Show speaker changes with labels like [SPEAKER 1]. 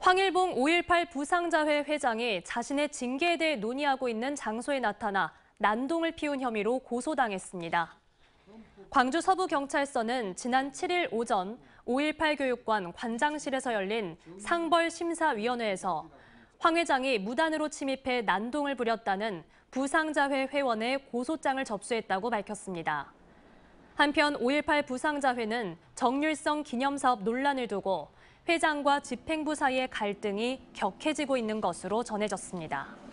[SPEAKER 1] 황일봉 5.18 부상자회 회장이 자신의 징계에 대해 논의하고 있는 장소에 나타나 난동을 피운 혐의로 고소당했습니다. 광주 서부경찰서는 지난 7일 오전 5.18 교육관 관장실에서 열린 상벌심사위원회에서 황 회장이 무단으로 침입해 난동을 부렸다는 부상자회 회원의 고소장을 접수했다고 밝혔습니다. 한편 5.18 부상자회는 정률성 기념사업 논란을 두고 회장과 집행부 사이의 갈등이 격해지고 있는 것으로 전해졌습니다.